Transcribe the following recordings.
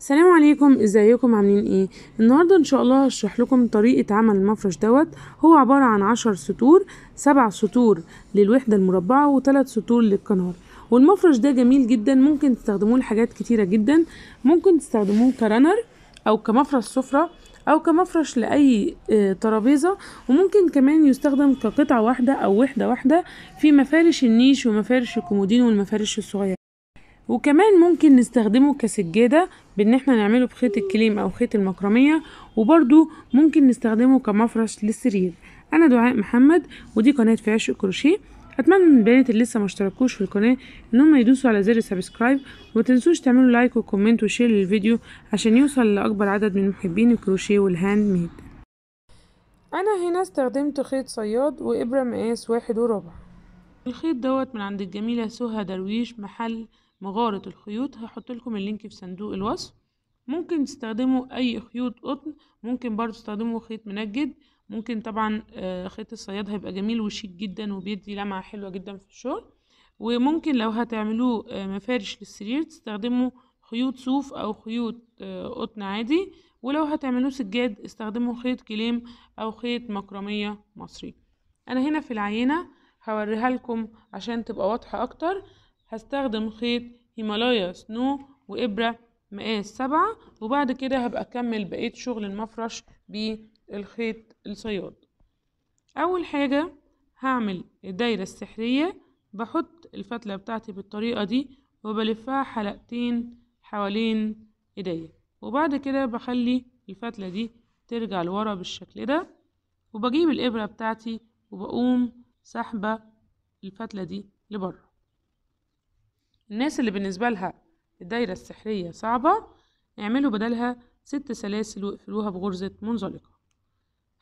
السلام عليكم ازيكم عاملين ايه النهاردة ان شاء الله هشرح لكم طريقة عمل المفرش دوت هو عبارة عن عشر سطور سبع سطور للوحدة المربعة وثلاث سطور للقنار والمفرش ده جميل جدا ممكن تستخدموه لحاجات كتيرة جدا ممكن تستخدموه كرنر او كمفرش سفرة او كمفرش لاي آه، ترابيزة وممكن كمان يستخدم كقطعة واحدة او وحدة واحدة في مفارش النيش ومفارش الكومودين والمفارش الصغيرة وكمان ممكن نستخدمه كسجادة بان احنا نعمله بخيط الكليم او خيط المكرمية وبرده ممكن نستخدمه كمفرش للسرير انا دعاء محمد ودي قناة في عشق كروشيه اتمنى من البنات اللي لسه مشتركوش في القناة انهم يدوسوا على زر سبسكرايب ومتنسوش تعملوا لايك وكومنت وشير للفيديو عشان يوصل لاكبر عدد من محبين الكروشيه والهاند ميد انا هنا استخدمت خيط صياد وابرة مقاس واحد وربع الخيط دوت من عند الجميلة سهى درويش محل مغارة الخيوط هحط لكم اللينك في صندوق الوصف ممكن تستخدموا اي خيوط قطن ممكن برضو تستخدموا خيط منجد ممكن طبعا آه، خيط الصياد هيبقى جميل وشيك جدا وبيدي لمعة حلوة جدا في الشغل وممكن لو هتعملوه آه، مفارش للسرير تستخدموا خيوط صوف او خيوط آه، قطن عادي ولو هتعملوه سجاد استخدموا خيط كليم او خيط مكرمية مصري انا هنا في العينة هوريها لكم عشان تبقى واضحة اكتر هستخدم خيط هيمالايا سنو وإبرة مقاس سبعة وبعد كده هبقى أكمل بقية شغل المفرش بالخيط الصياد أول حاجة هعمل الدايرة السحرية بحط الفتلة بتاعتي بالطريقة دي وبلفها حلقتين حوالين ايديا وبعد كده بخلي الفتلة دي ترجع لورا بالشكل ده وبجيب الإبرة بتاعتي وبقوم سحبة الفتلة دي لبره الناس اللي بالنسبة لها الدايرة السحرية صعبة اعملوا بدلها ست سلاسل واقفلوها بغرزة منزلقة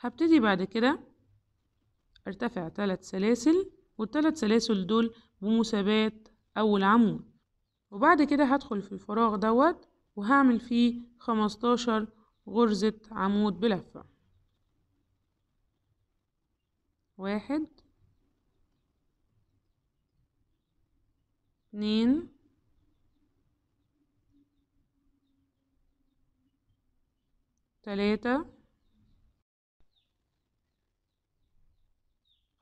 هبتدي بعد كده ارتفع ثلاث سلاسل والثلاث سلاسل دول بمثابات أول عمود وبعد كده هدخل في الفراغ دوت وهعمل فيه خمستاشر غرزة عمود بلفة واحد اتنين تلاتة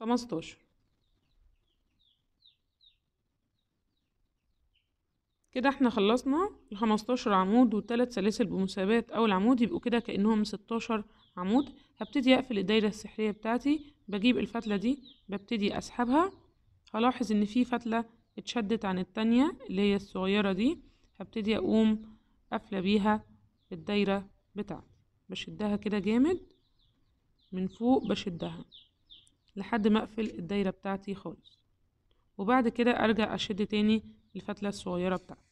خمستاشر كده احنا خلصنا الخمستاشر عمود والتلات سلاسل بمثابات اول عمود يبقوا كده كأنهم ستاشر عمود هبتدي اقفل الدايرة السحرية بتاعتي بجيب الفتلة دي ببتدي اسحبها هلاحظ ان في فتلة اتشدت عن التانية اللي هي الصغيرة دي هبتدي أقوم قافلة بيها الدايرة بتاعتي بشدها كده جامد من فوق بشدها لحد ما أقفل الدايرة بتاعتي خالص وبعد كده أرجع أشد تاني الفتلة الصغيرة بتاعتي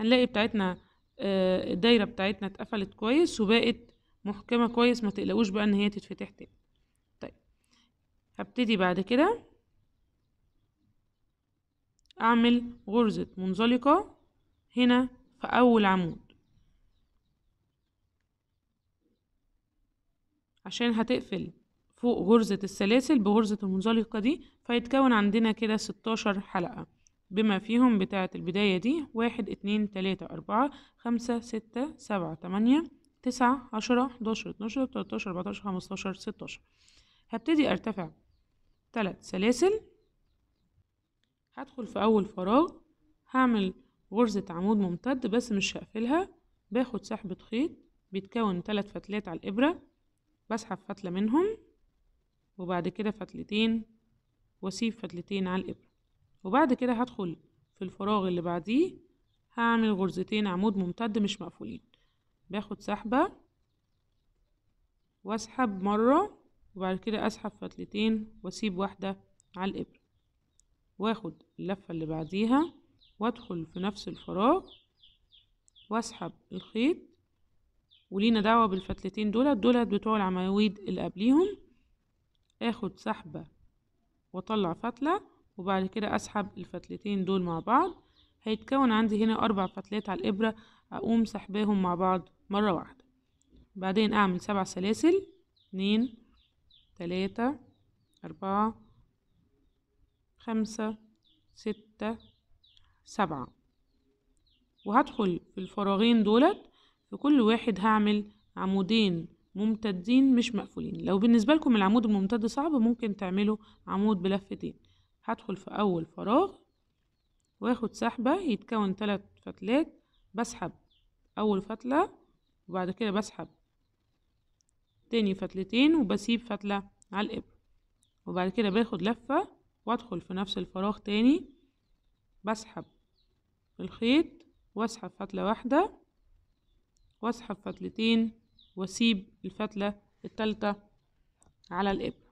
هنلاقي بتاعتنا آه، الدايرة بتاعتنا اتقفلت كويس وبقت محكمة كويس ما تقلقوش بقى ان هي تتفتح تاني طيب هبتدي بعد كده أعمل غرزة منزلقة هنا في أول عمود عشان هتقفل فوق غرزة السلاسل بغرزة المنزلقة دي فيتكون عندنا كده ستاشر حلقة بما فيهم بتاعة البداية دي واحد اتنين تلاتة أربعة خمسة ستة سبعة تمانية تسعة عشرة حداشر اتناشر تلاتاشر أربعتاشر خمستاشر ستاشر هبتدي أرتفع تلات سلاسل هدخل في أول فراغ هعمل غرزة عمود ممتد بس مش هقفلها باخد سحبة خيط بيتكون تلات فتلات على الإبرة بسحب فتلة منهم وبعد كده فتلتين وأسيب فتلتين على الإبرة وبعد كده هدخل في الفراغ اللي بعديه هعمل غرزتين عمود ممتد مش مقفولين باخد سحبة واسحب مرة وبعد كده اسحب فتلتين واسيب واحدة على الإبرة واخد اللفة اللي بعديها وادخل في نفس الفراغ واسحب الخيط ولينا دعوة بالفتلتين دولت دولت بتوع العمايويد اللي قبليهم اخد سحبة واطلع فتلة وبعد كده اسحب الفتلتين دول مع بعض هيتكون عندي هنا اربع فتلات على الابرة اقوم سحباهم مع بعض مرة واحدة بعدين اعمل سبع سلاسل اتنين تلاتة أربعة خمسة ستة سبعة وهدخل في الفراغين دولت في كل واحد هعمل عمودين ممتدين مش مقفولين لو بالنسبة لكم العمود الممتد صعب ممكن تعملوا عمود بلفتين هدخل في أول فراغ واخد سحبة يتكون تلات فتلات بسحب أول فتلة وبعد كده بسحب تاني فتلتين وبسيب فتلة على الإبرة وبعد كده باخد لفة وادخل في نفس الفراغ تاني بسحب الخيط واسحب فتلة واحدة واسحب فتلتين واسيب الفتلة التالتة على الإبرة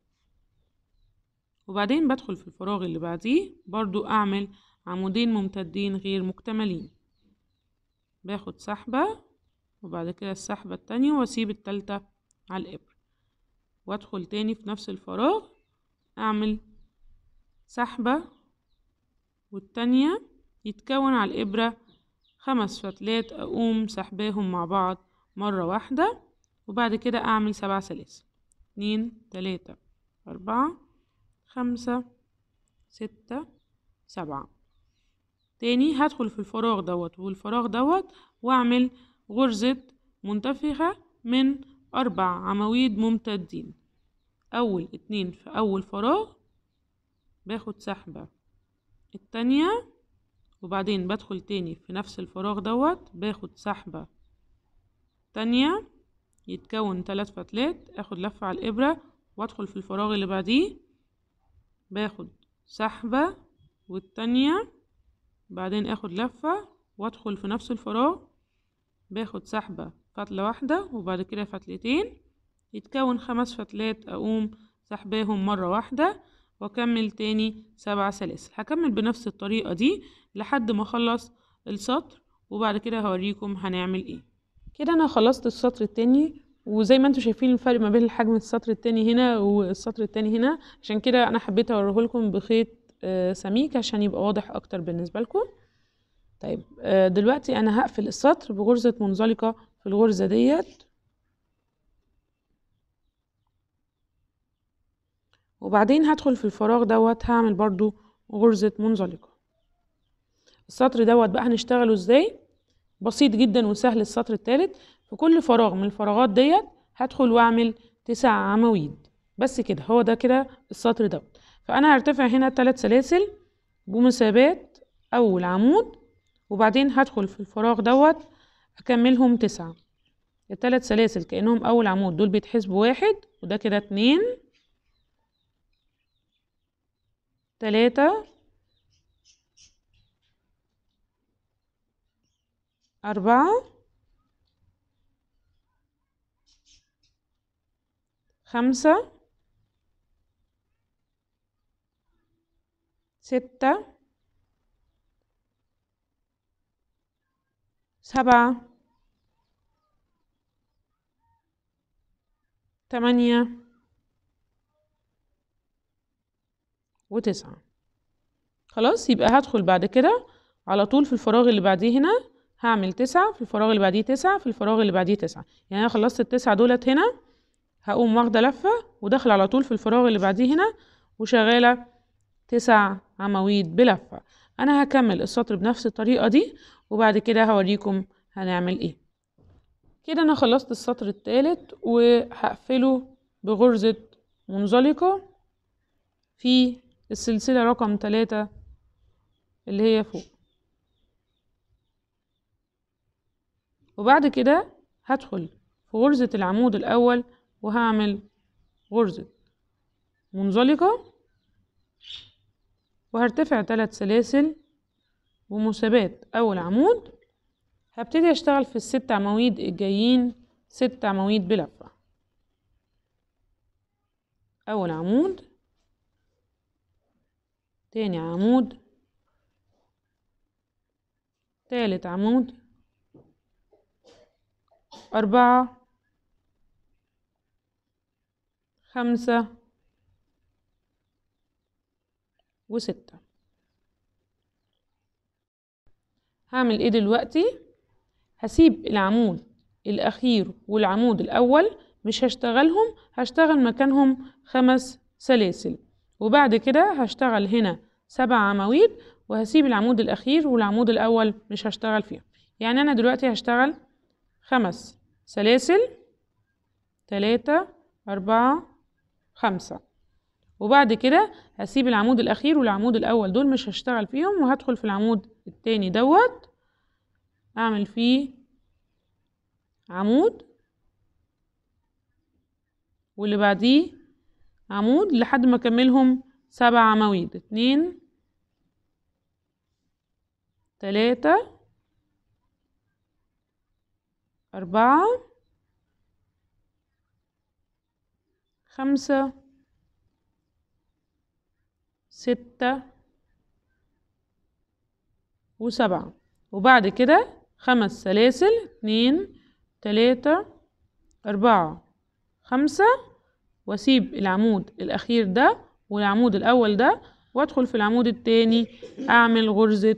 وبعدين بدخل في الفراغ اللي بعديه برضو أعمل عمودين ممتدين غير مكتملين باخد سحبة وبعد كده السحبة التانية واسيب التالتة على الإبرة وادخل تاني في نفس الفراغ أعمل سحبة والتانية يتكون على الإبرة خمس فتلات أقوم سحباهم مع بعض مرة واحدة وبعد كده أعمل سبع سلاسل اتنين تلاتة أربعة خمسة ستة سبعة تاني هدخل في الفراغ دوت والفراغ دوت وأعمل غرزة منتفخة من أربع عواميد ممتدين أول اتنين في أول فراغ باخد سحبة التانية وبعدين بدخل تاني في نفس الفراغ دوت باخد سحبة تانية يتكون تلات فتلات اخد لفة على الإبرة وادخل في الفراغ اللي بعديه باخد سحبة والتانية بعدين اخد لفة وادخل في نفس الفراغ باخد سحبة فتلة واحدة وبعد كده فتلتين يتكون خمس فتلات اقوم سحباهم مرة واحدة واكمل تاني سبع سلاسل هكمل بنفس الطريقة دي لحد ما اخلص السطر وبعد كده هوريكم هنعمل ايه كده انا خلصت السطر التاني وزي ما انتم شايفين الفرق ما بين حجم السطر التاني هنا والسطر التاني هنا عشان كده انا حبيت لكم بخيط آه، سميك عشان يبقى واضح اكتر بالنسبة لكم طيب آه، دلوقتي انا هقفل السطر بغرزة منزلقة في الغرزة ديت وبعدين هدخل في الفراغ دوت هعمل برضو غرزة منزلقة السطر دوت بقى هنشتغله ازاي بسيط جدا وسهل السطر التالت في كل فراغ من الفراغات ديت هدخل واعمل تسع عواميد بس كده هو ده كده السطر دوت فانا هرتفع هنا ثلاث سلاسل بمثابات اول عمود وبعدين هدخل في الفراغ دوت اكملهم تسعة الثلاث سلاسل كانهم اول عمود دول بيتحسبوا واحد وده كده اتنين ثلاثة أربعة خمسة ستة سبعة ثمانية وتسعة خلاص يبقى هدخل بعد كده على طول في الفراغ اللي بعديه هنا هعمل تسعة في الفراغ اللي بعديه تسعة في الفراغ اللي بعديه تسعة يعني أنا خلصت التسعة دولت هنا هقوم واخدة لفة وداخلة على طول في الفراغ اللي بعديه هنا وشغالة تسع عواميد بلفة أنا هكمل السطر بنفس الطريقة دي وبعد كده هوريكم هنعمل ايه كده أنا خلصت السطر الثالث وهقفله بغرزة منزلقة في السلسلة رقم تلاتة اللي هي فوق وبعد كده هدخل في غرزة العمود الأول وهعمل غرزة منزلقة وهرتفع تلات سلاسل بمثابات أول عمود هبتدي أشتغل في الست عواميد الجايين ست عواميد بلفة أول عمود تاني عمود تالت عمود أربعة خمسة وستة هعمل ايه دلوقتي هسيب العمود الأخير والعمود الأول مش هشتغلهم هشتغل مكانهم خمس سلاسل وبعد كده هشتغل هنا سبع عواميد وهسيب العمود الأخير والعمود الأول مش هشتغل فيه يعني أنا دلوقتي هشتغل خمس سلاسل تلاتة أربعة خمسة وبعد كده هسيب العمود الأخير والعمود الأول دول مش هشتغل فيهم وهدخل في العمود التاني دوت أعمل فيه عمود واللي بعديه عمود لحد ما اكملهم سبع عواميد اتنين تلاتة أربعة خمسة ستة وسبعة وبعد كده خمس سلاسل اتنين تلاتة أربعة خمسة واسيب العمود الاخير ده والعمود الاول ده وادخل في العمود التاني اعمل غرزة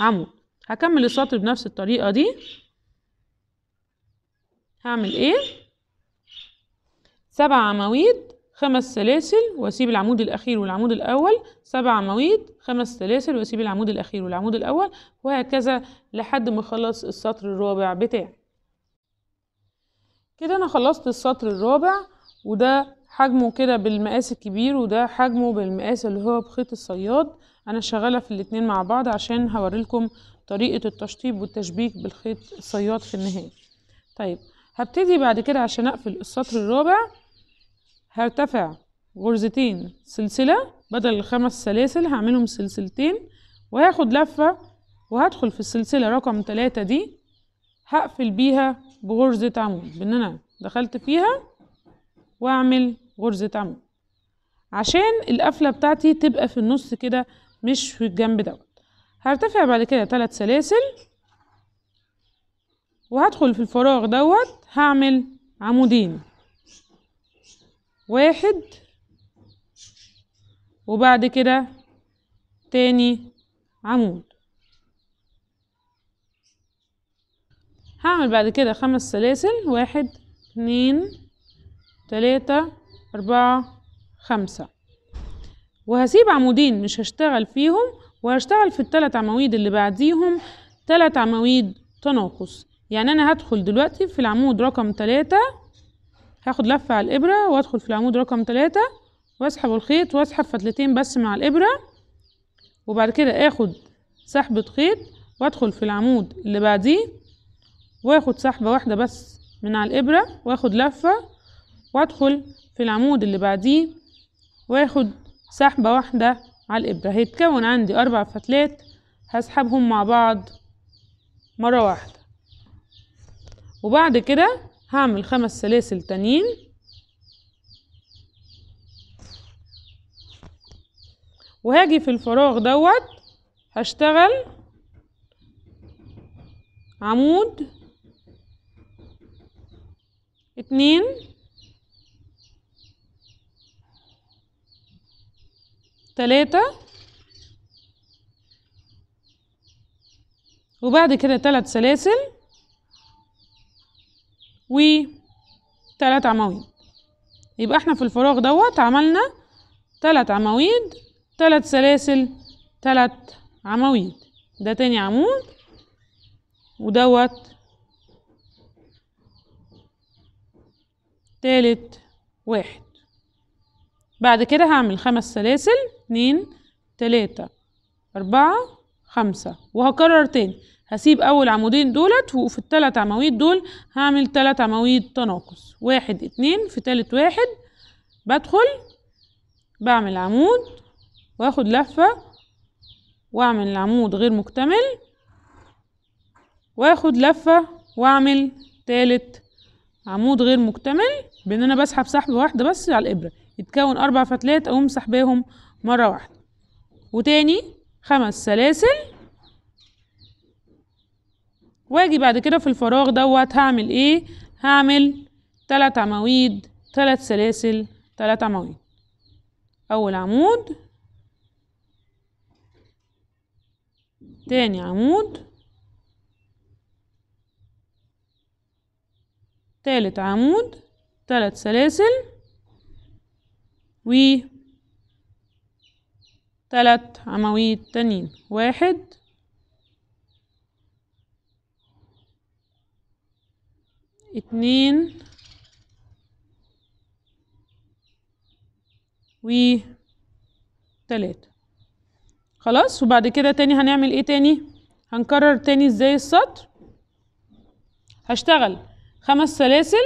عمود هكمل السطر بنفس الطريقة دي هعمل ايه سبع عواميد خمس سلاسل واسيب العمود الاخير والعمود الاول سبع عواميد خمس سلاسل واسيب العمود الاخير والعمود الاول وهكذا لحد ما اخلص السطر الرابع بتاعي كده انا خلصت السطر الرابع وده حجمه كده بالمقاس الكبير وده حجمه بالمقاس اللي هو بخيط الصياد انا شغاله في الاتنين مع بعض عشان هوريلكم طريقه التشطيب والتشبيك بالخيط الصياد في النهايه طيب هبتدي بعد كده عشان اقفل السطر الرابع هرتفع غرزتين سلسله بدل الخمس سلاسل هعملهم سلسلتين وهاخد لفه وهدخل في السلسله رقم تلاتة دي هقفل بيها بغرزه عمود بان انا دخلت فيها واعمل غرزة عمود عشان القفلة بتاعتي تبقى في النص كده مش في الجنب دوت هرتفع بعد كده تلات سلاسل وهدخل في الفراغ دوت هعمل عمودين واحد وبعد كده تاني عمود هعمل بعد كده خمس سلاسل واحد اتنين تلاتة أربعة خمسة وهسيب عمودين مش هشتغل فيهم وهشتغل في التلات عواميد اللي بعديهم تلات عواميد تناقص يعني أنا هدخل دلوقتي في العمود رقم تلاتة هاخد لفة على الإبرة وأدخل في العمود رقم تلاتة وأسحب الخيط وأسحب فتلتين بس مع الإبرة وبعد كده آخد سحبة خيط وأدخل في العمود اللي بعديه وآخد سحبة واحدة بس من على الإبرة وآخد لفة وادخل في العمود اللي بعديه واخد سحبة واحدة على الإبرة هيتكون عندي أربع فتلات هسحبهم مع بعض مرة واحدة وبعد كده هعمل خمس سلاسل تانيين وهاجي في الفراغ دوت هشتغل عمود اتنين تلاتة وبعد كده تلات سلاسل و تلات عواميد يبقى احنا في الفراغ دوت عملنا تلات عواميد تلات سلاسل تلات عواميد ده تاني عمود ودوت تالت واحد بعد كده هعمل خمس سلاسل اتنين تلاتة أربعة خمسة وهكرر تاني هسيب أول عمودين دولت وفي التلات عواميد دول هعمل تلات عواميد تناقص واحد اتنين في تالت واحد بدخل بعمل عمود واخد لفة واعمل العمود غير مكتمل واخد لفة واعمل تالت عمود غير مكتمل بان انا بسحب سحبة واحدة بس على الابرة يتكون اربع فتلات اقوم سحباهم مرة واحدة وتاني خمس سلاسل واجي بعد كده في الفراغ دوت هعمل ايه هعمل تلات عواميد تلات سلاسل تلات عواميد اول عمود تاني عمود تالت عمود تلات سلاسل و تلات عواميد تانيين واحد اتنين و تلاتة خلاص وبعد كده تاني هنعمل ايه تاني هنكرر تاني ازاي السطر هشتغل خمس سلاسل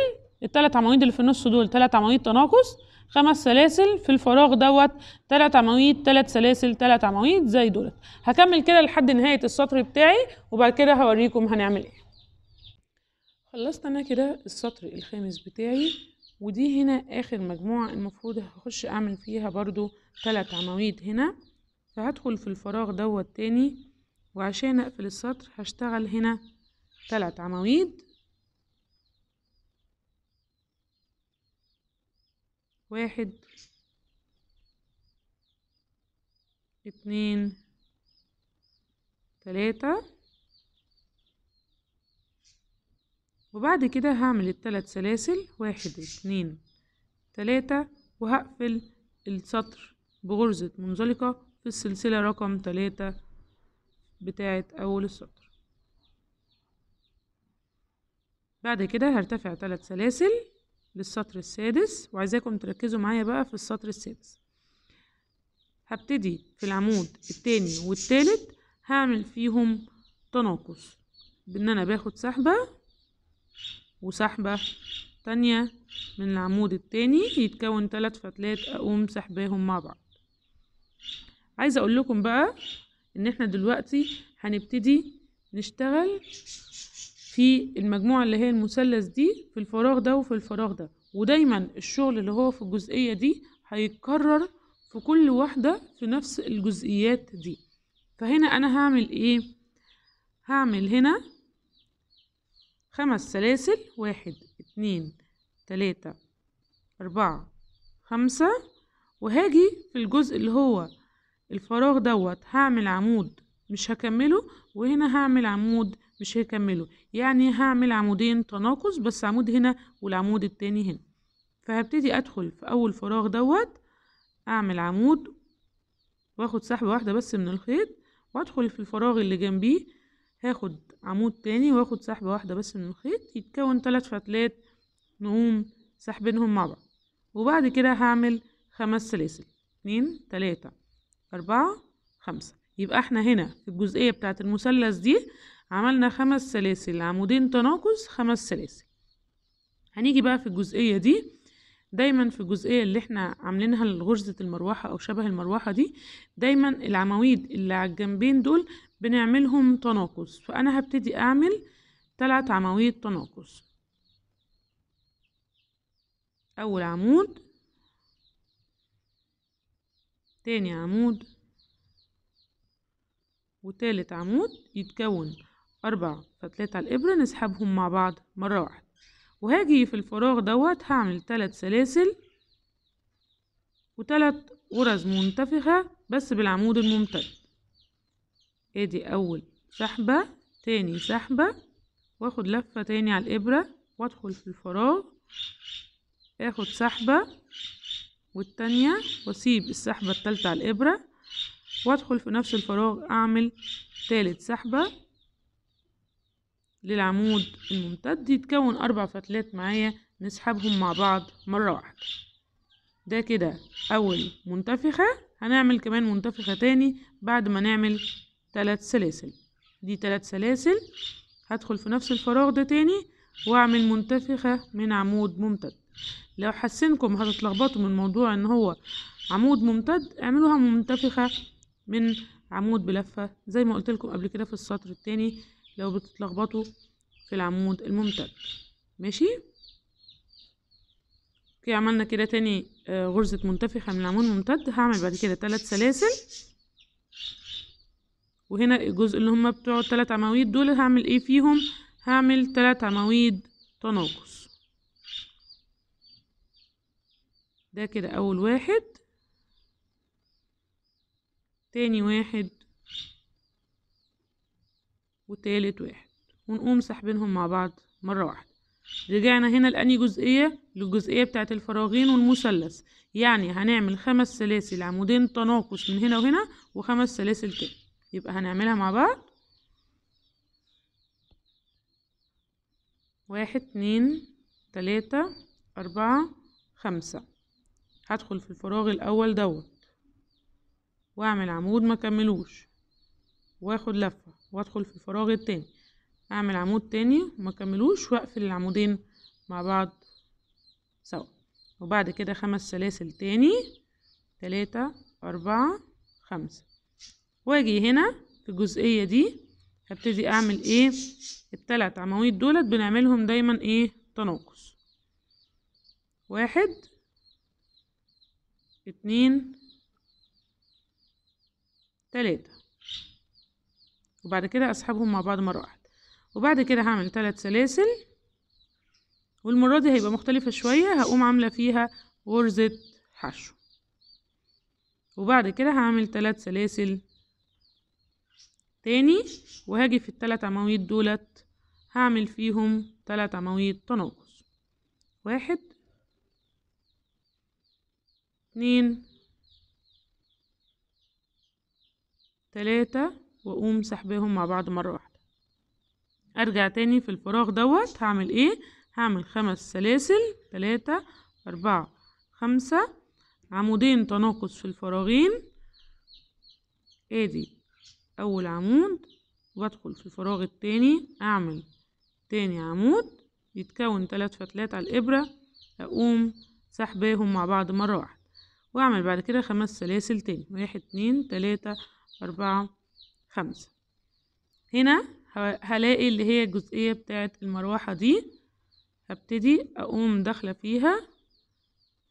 التلات عواميد اللي في النص دول تلات عواميد تناقص خمس سلاسل في الفراغ دوت تلات عواميد تلات سلاسل تلات عواميد زي دولت هكمل كده لحد نهاية السطر بتاعي وبعد كده هوريكم هنعمل ايه خلصت انا كده السطر الخامس بتاعي ودي هنا اخر مجموعة المفروض هخش اعمل فيها برضو تلات عواميد هنا فهدخل في الفراغ دوت تاني وعشان اقفل السطر هشتغل هنا تلات عواميد واحد اتنين تلاتة وبعد كده هعمل التلات سلاسل واحد اتنين تلاتة وهقفل السطر بغرزة منزلقة في السلسلة رقم تلاتة بتاعة أول السطر بعد كده هرتفع تلات سلاسل للسطر السادس وعايزاكم تركزوا معايا بقى في السطر السادس هبتدي في العمود التاني والتالت هعمل فيهم تناقص بان انا باخد سحبة وسحبة تانية من العمود التاني يتكون تلات فتلات اقوم سحباهم مع بعض عايزه اقول لكم بقى ان احنا دلوقتي هنبتدي نشتغل في المجموعة اللي هي المثلث دي في الفراغ ده وفي الفراغ ده ودايما الشغل اللي هو في الجزئية دي هيتكرر في كل واحدة في نفس الجزئيات دي فهنا أنا هعمل إيه؟ هعمل هنا خمس سلاسل واحد اتنين تلاتة أربعة خمسة وهاجي في الجزء اللي هو الفراغ دوت هعمل عمود مش هكمله وهنا هعمل عمود مش هيكملوا يعني هعمل عمودين تناقص بس عمود هنا والعمود التاني هنا فهبتدي أدخل في أول فراغ دوت أعمل عمود واخد سحبة واحدة بس من الخيط وأدخل في الفراغ اللي جنبيه هاخد عمود تاني واخد سحبة واحدة بس من الخيط يتكون تلات فتلات نقوم سحبينهم مع بعض وبعد كده هعمل خمس سلاسل اتنين تلاتة أربعة خمسة يبقى احنا هنا في الجزئية بتاعت المثلث دي عملنا خمس سلاسل عمودين تناقص خمس سلاسل هنيجي بقى في الجزئية دي دايما في الجزئية اللي احنا عاملينها لغرزة المروحة او شبه المروحة دي دايما العواميد اللي على الجنبين دول بنعملهم تناقص فانا هبتدي اعمل تلات عواميد تناقص اول عمود تاني عمود وتالت عمود يتكون أربعة فتلات على الإبرة نسحبهم مع بعض مرة واحدة وهاجي في الفراغ دوت هعمل تلات سلاسل وتلات غرز منتفخة بس بالعمود الممتد ادي إيه أول سحبة تاني سحبة واخد لفة تاني على الإبرة وادخل في الفراغ اخد سحبة والتانية واسيب السحبة التالتة على الإبرة وادخل في نفس الفراغ اعمل تالت سحبة للعمود الممتد يتكون أربع فتلات معايا نسحبهم مع بعض مرة واحدة ده كده أول منتفخة هنعمل كمان منتفخة تاني بعد ما نعمل تلات سلاسل دي تلات سلاسل هدخل في نفس الفراغ ده تاني واعمل منتفخة من عمود ممتد لو حسنكم هتتلخبطوا من موضوع ان هو عمود ممتد اعملوها منتفخة من عمود بلفة زي ما قلت لكم قبل كده في السطر التاني لو بتتلخبطوا في العمود الممتد ماشي اوكي عملنا كده تاني آه، غرزة منتفخة من العمود الممتد هعمل بعد كده تلات سلاسل وهنا الجزء اللي هما بتوع التلات عواميد دول هعمل ايه فيهم هعمل تلات عواميد تناقص ده كده اول واحد تاني واحد وتالت واحد ونقوم سحبينهم مع بعض مرة واحدة رجعنا هنا لأني جزئية للجزئية بتاعة الفراغين والمثلث يعني هنعمل خمس سلاسل عمودين تناقص من هنا وهنا وخمس سلاسل تاني يبقى هنعملها مع بعض واحد اتنين تلاتة أربعة خمسة هدخل في الفراغ الأول دوت وأعمل عمود مكملوش واخد لفة وادخل في الفراغ التاني اعمل عمود تاني وما كملوش واقفل العمودين مع بعض سوا وبعد كده خمس سلاسل تاني تلاتة أربعة خمسة واجي هنا في الجزئية دي هبتدي أعمل إيه التلات عواميد دولت بنعملهم دايما إيه تناقص واحد اتنين تلاتة وبعد كده اسحبهم مع بعض مرة واحدة وبعد كده هعمل ثلاث سلاسل والمرة دي هيبقى مختلفة شوية هقوم عاملة فيها غرزة حشو وبعد كده هعمل ثلاث سلاسل تاني وهاجي في الثلاث عواميد دولت هعمل فيهم ثلاث عواميد تناقص واحد اتنين تلاتة واقوم سحباهم مع بعض مرة واحدة ارجع تاني في الفراغ دوت هعمل ايه هعمل خمس سلاسل تلاتة اربعة خمسة عمودين تناقص في الفراغين ادي اول عمود وادخل في الفراغ التاني اعمل تاني عمود يتكون تلات فتلات على الابرة اقوم سحباهم مع بعض مرة واحدة واعمل بعد كده خمس سلاسل تاني واحد اتنين تلاتة اربعة خمسة هنا هلاقي اللي هي الجزئية بتاعة المروحة دي هبتدي أقوم داخلة فيها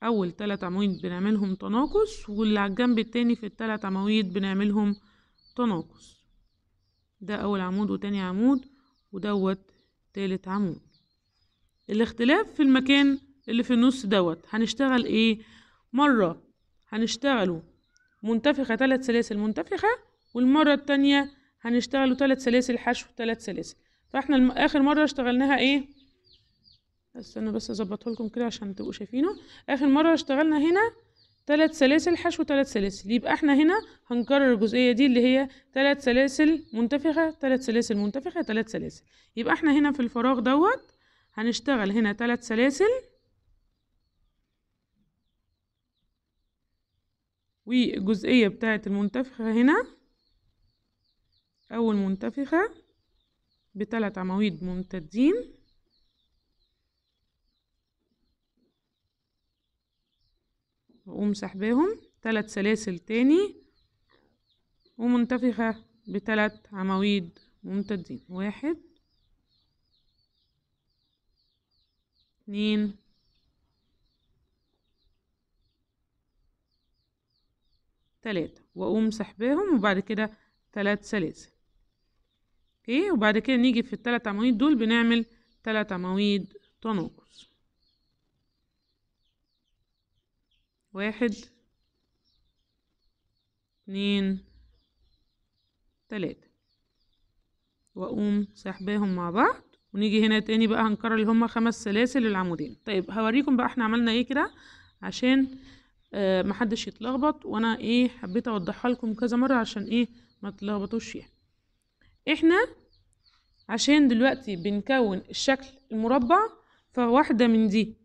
أول تلات عواميد بنعملهم تناقص واللي على الجنب التاني في التلات عواميد بنعملهم تناقص ده أول عمود وتاني عمود ودوت تالت عمود الاختلاف في المكان اللي في النص دوت هنشتغل ايه مرة هنشتغله منتفخة تلات سلاسل منتفخة والمرة التانية هنشتغلوا تلات سلاسل حشو تلات سلاسل فاحنا اخر مرة اشتغلناها ايه استنى بس اظبطه لكم كده عشان تبقوا شايفينه اخر مرة اشتغلنا هنا تلات سلاسل حشو تلات سلاسل يبقى احنا هنا هنكرر الجزئية دي اللي هي تلات سلاسل منتفخة تلات سلاسل منتفخة تلات سلاسل يبقى احنا هنا في الفراغ دوت هنشتغل هنا تلات سلاسل والجزئية بتاعة المنتفخة هنا أول منتفخة بثلاث عواميد ممتدين وأقوم سحباهم ثلاث سلاسل تاني ومنتفخة بثلاث عواميد ممتدين واحد اتنين تلاتة وأقوم سحباهم وبعد كده تلات سلاسل اوكي وبعد كده نيجي في التلات عواميد دول بنعمل تلات عواميد تناقص واحد اتنين تلاتة واقوم ساحباهم مع بعض ونيجي هنا تاني بقى هنكرر اللي هما خمس سلاسل للعمودين طيب هوريكم بقى احنا عملنا ايه كده عشان آه محدش يتلخبط وانا ايه حبيت اوضحها لكم كذا مره عشان ايه ما تلخبطوش فيها احنا عشان دلوقتي بنكون الشكل المربع فواحدة من دي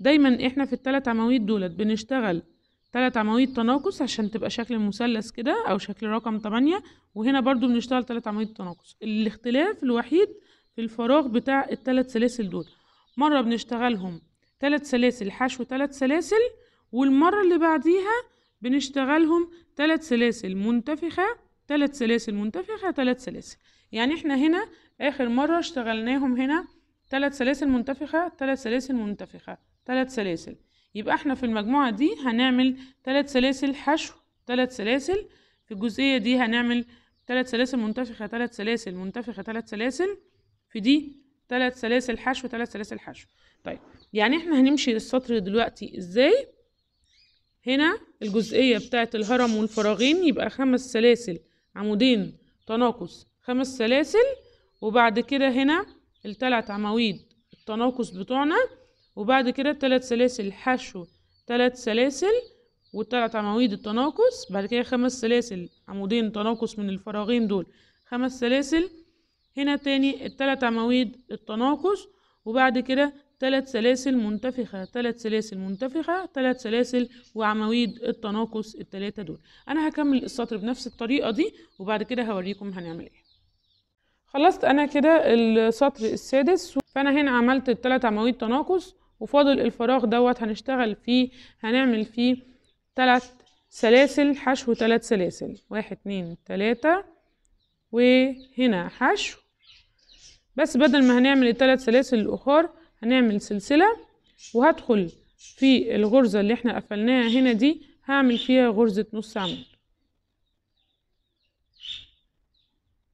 دايما احنا في التلات عواميد دولت بنشتغل تلات عواميد تناقص عشان تبقى شكل مثلث كده او شكل رقم تمانية وهنا برضو بنشتغل تلات عواميد تناقص الاختلاف الوحيد في الفراغ بتاع التلات سلاسل دول مرة بنشتغلهم تلات سلاسل حشو تلات سلاسل والمرة اللي بعديها بنشتغلهم تلات سلاسل منتفخة ثلاث سلاسل منتفخة ثلاث سلاسل يعني احنا هنا آخر مرة اشتغلناهم هنا ثلاث سلاسل منتفخة ثلاث سلاسل منتفخة ثلاث سلاسل يبقى احنا في المجموعة دي هنعمل ثلاث سلاسل حشو ثلاث سلاسل في الجزئية دي هنعمل ثلاث سلاسل منتفخة ثلاث سلاسل منتفخة ثلاث سلاسل في دي ثلاث سلاسل حشو ثلاث سلاسل حشو طيب يعني احنا هنمشي السطر دلوقتي ازاي هنا الجزئية بتاعت الهرم والفراغين يبقى خمس سلاسل عمودين تناقص خمس سلاسل وبعد كده هنا التلات عواميد التناقص بتوعنا وبعد كده التلات سلاسل حشو تلات سلاسل والتلات عواميد التناقص بعد كده خمس سلاسل عمودين تناقص من الفراغين دول خمس سلاسل هنا تاني التلات عواميد التناقص وبعد كده ثلاث سلاسل منتفخة ثلاث سلاسل منتفخة ثلاث سلاسل وعواميد التناقص الثلاثة دول أنا هكمل السطر بنفس الطريقة دي وبعد كده هوريكم هنعمل ايه خلصت أنا كده السطر السادس فأنا هنا عملت الثلاث عواميد تناقص وفاضل الفراغ دوت هنشتغل فيه هنعمل فيه ثلاث سلاسل حشو ثلاث سلاسل واحد اتنين تلاتة وهنا حشو بس بدل ما هنعمل الثلاث سلاسل الأخر هنعمل سلسلة وهدخل في الغرزة اللي احنا قفلناها هنا دي هعمل فيها غرزة نص عمود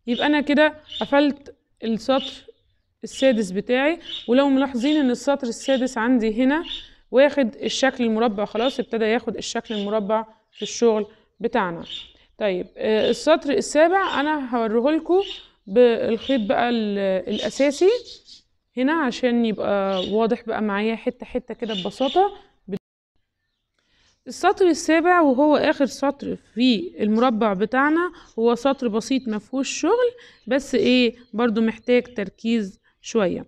يبقى انا كده قفلت السطر السادس بتاعي ولو ملاحظين ان السطر السادس عندي هنا واخد الشكل المربع خلاص ابتدى ياخد الشكل المربع في الشغل بتاعنا طيب آه، السطر السابع انا هوريهولكوا بالخيط بقى الاساسي هنا عشان يبقى واضح بقى معايا حتة حتة كده ببساطة السطر السابع وهو اخر سطر في المربع بتاعنا هو سطر بسيط مفهوش شغل بس ايه برضو محتاج تركيز شوية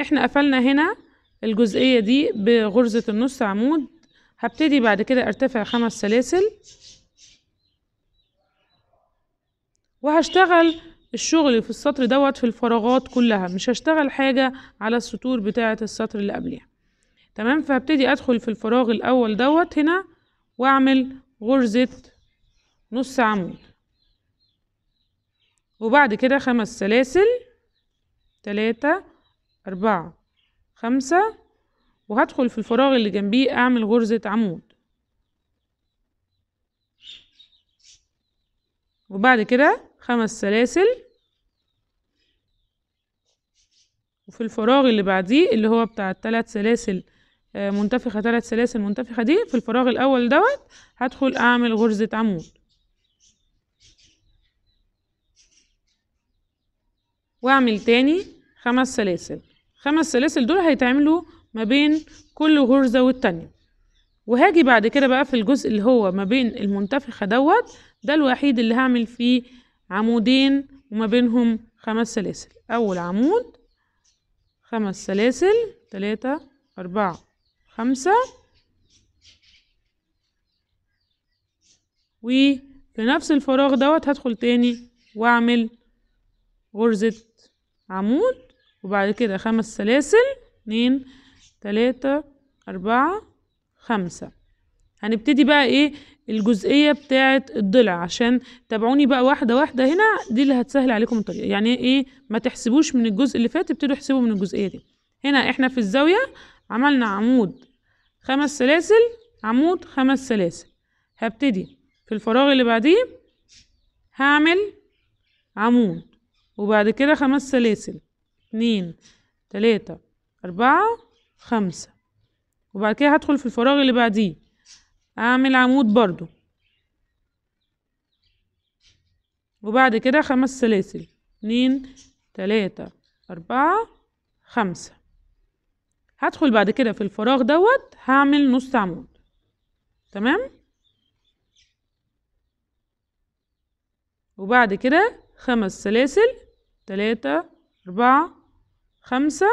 احنا قفلنا هنا الجزئية دي بغرزة النص عمود هبتدي بعد كده ارتفع خمس سلاسل وهشتغل الشغل في السطر دوت في الفراغات كلها مش هشتغل حاجة على السطور بتاعة السطر اللي قبلها تمام فهبتدي أدخل في الفراغ الأول دوت هنا وأعمل غرزة نص عمود وبعد كده خمس سلاسل تلاتة أربعة خمسة وهدخل في الفراغ اللي جنبيه أعمل غرزة عمود وبعد كده خمس سلاسل وفي الفراغ اللي بعديه اللي هو بتاع الثلاث سلاسل آه، منتفخة ثلاث سلاسل منتفخة دي في الفراغ الأول دوت هدخل أعمل غرزة عمود وأعمل تاني خمس سلاسل خمس سلاسل دول هيتعملوا ما بين كل غرزة والتانية وهاجي بعد كده بقى في الجزء اللي هو ما بين المنتفخة دوت ده الوحيد اللي هعمل فيه عمودين وما بينهم خمس سلاسل أول عمود خمس سلاسل تلاتة أربعة خمسة وفي نفس الفراغ دوت هدخل تاني وأعمل غرزة عمود وبعد كده خمس سلاسل اتنين تلاتة أربعة خمسة هنبتدي بقى ايه الجزئية بتاعة الضلع عشان تابعوني بقى واحدة واحدة هنا دي اللي هتسهل عليكم الطريقة يعني ايه ما تحسبوش من الجزء اللي فات ابتدوا احسبوا من الجزئية دي هنا احنا في الزاوية عملنا عمود خمس سلاسل عمود خمس سلاسل هبتدي في الفراغ اللي بعديه هعمل عمود وبعد كده خمس سلاسل اتنين تلاتة أربعة خمسة وبعد كده هدخل في الفراغ اللي بعديه اعمل عمود برضو وبعد كده خمس سلاسل اتنين تلاتة أربعة خمسة هدخل بعد كده في الفراغ دوت هعمل نص عمود تمام وبعد كده خمس سلاسل تلاتة أربعة خمسة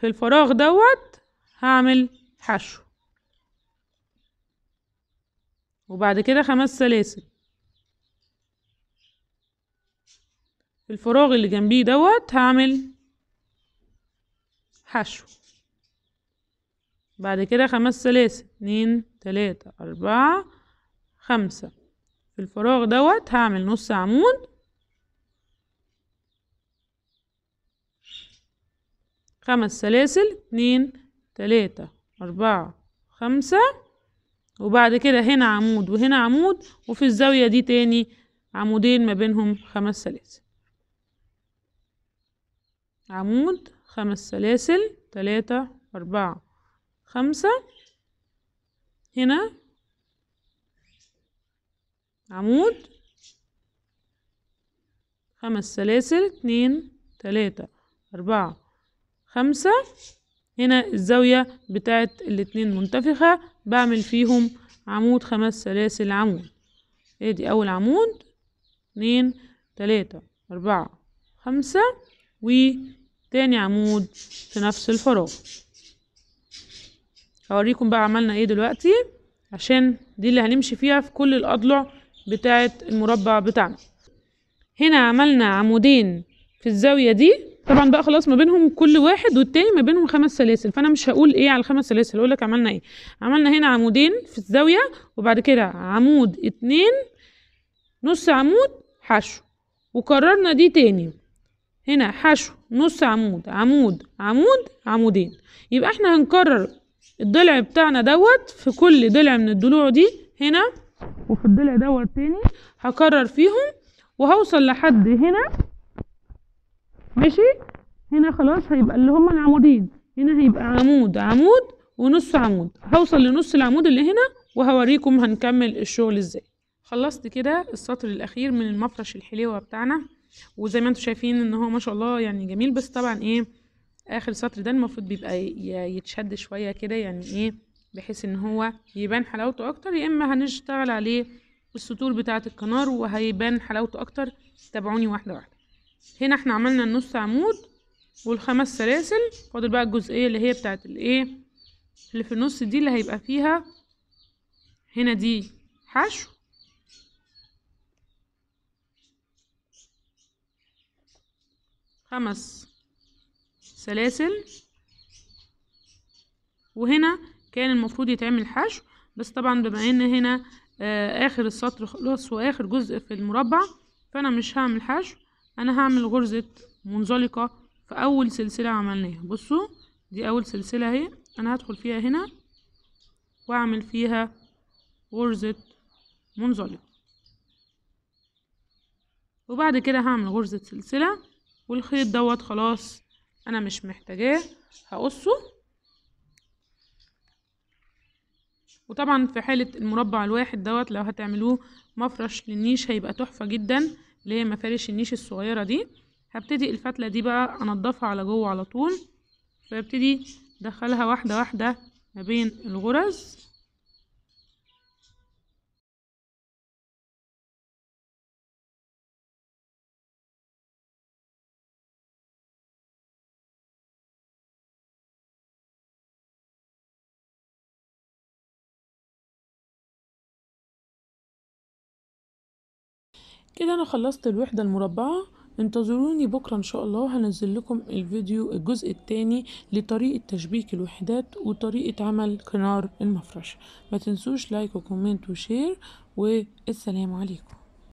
في الفراغ دوت هعمل حشو وبعد كده خمس سلاسل الفراغ اللي جنبيه دوت هعمل حشو بعد كده خمس سلاسل اتنين تلاتة أربعة خمسة في الفراغ دوت هعمل نص عمود خمس سلاسل اتنين تلاتة أربعة خمسة وبعد كده هنا عمود وهنا عمود وفي الزاوية دي تاني عمودين ما بينهم خمس سلاسل عمود خمس سلاسل تلاتة أربعة خمسة هنا عمود خمس سلاسل اتنين تلاتة أربعة خمسة هنا الزاوية بتاعت الاتنين منتفخة بعمل فيهم عمود خمس سلاسل عمود ادي إيه اول عمود اتنين تلاتة اربعة خمسة وتاني عمود في نفس الفراغ هوريكم بقى عملنا ايه دلوقتي عشان دي اللي هنمشي فيها في كل الاضلع بتاعة المربع بتاعنا هنا عملنا عمودين في الزاوية دي طبعا بقى خلاص ما بينهم كل واحد والتاني ما بينهم خمس سلاسل فانا مش هقول ايه على الخمس سلاسل هقول لك عملنا ايه عملنا هنا عمودين في الزاويه وبعد كده عمود اتنين نص عمود حشو وكررنا دي تاني هنا حشو نص عمود عمود عمود عمودين يبقى احنا هنكرر الضلع بتاعنا دوت في كل ضلع من الضلوع دي هنا وفي الضلع دوت تاني هكرر فيهم وهوصل لحد هنا ماشي هنا خلاص هيبقى اللي هما العمودين هنا هيبقى عمود عمود ونص عمود هوصل لنص العمود اللي هنا وهوريكم هنكمل الشغل ازاي خلصت كده السطر الاخير من المفرش الحليوه بتاعنا وزي ما انتم شايفين ان هو ما شاء الله يعني جميل بس طبعا ايه اخر سطر ده المفروض بيبقى يتشد شويه كده يعني ايه بحيث ان هو يبان حلاوته اكتر يا اما هنشتغل عليه السطور بتاعه الكنار وهيبان حلاوته اكتر تابعوني واحده واحده هنا احنا عملنا النص عمود والخمس سلاسل فاضل بقى الجزئيه اللي هي بتاعه الايه اللي في النص دي اللي هيبقى فيها هنا دي حشو خمس سلاسل وهنا كان المفروض يتعمل حشو بس طبعا بما ان هنا آه، آخر السطر خلاص واخر جزء في المربع فانا مش هعمل حشو انا هعمل غرزة منزلقة في اول سلسلة عملناها بصوا دي اول سلسلة اهي انا هدخل فيها هنا واعمل فيها غرزة منزلقة وبعد كده هعمل غرزة سلسلة والخيط دوت خلاص انا مش محتاجاه هقصه وطبعا في حالة المربع الواحد دوت لو هتعملوه مفرش للنيش هيبقى تحفة جدا اللي هي مفارش النيش الصغيرة دي هبتدي الفتلة دي بقى انضفها على جوه على طول فابتدي ادخلها واحدة واحدة ما بين الغرز كده انا خلصت الوحدة المربعة انتظروني بكرة ان شاء الله هنزل لكم الفيديو الجزء الثاني لطريقة تشبيك الوحدات وطريقة عمل كنار المفرش ما تنسوش لايك وكومنت وشير والسلام عليكم